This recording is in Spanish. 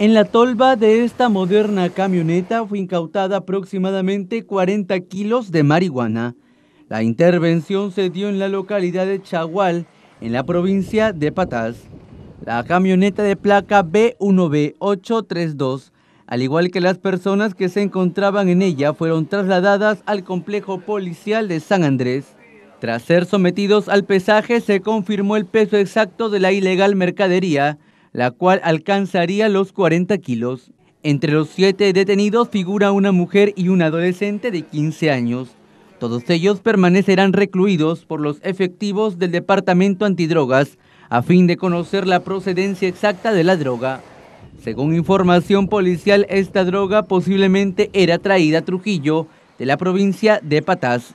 En la tolva de esta moderna camioneta fue incautada aproximadamente 40 kilos de marihuana. La intervención se dio en la localidad de Chagual, en la provincia de Patás. La camioneta de placa B1B832, al igual que las personas que se encontraban en ella, fueron trasladadas al complejo policial de San Andrés. Tras ser sometidos al pesaje, se confirmó el peso exacto de la ilegal mercadería la cual alcanzaría los 40 kilos. Entre los siete detenidos figura una mujer y un adolescente de 15 años. Todos ellos permanecerán recluidos por los efectivos del Departamento Antidrogas a fin de conocer la procedencia exacta de la droga. Según información policial, esta droga posiblemente era traída a Trujillo de la provincia de Patás.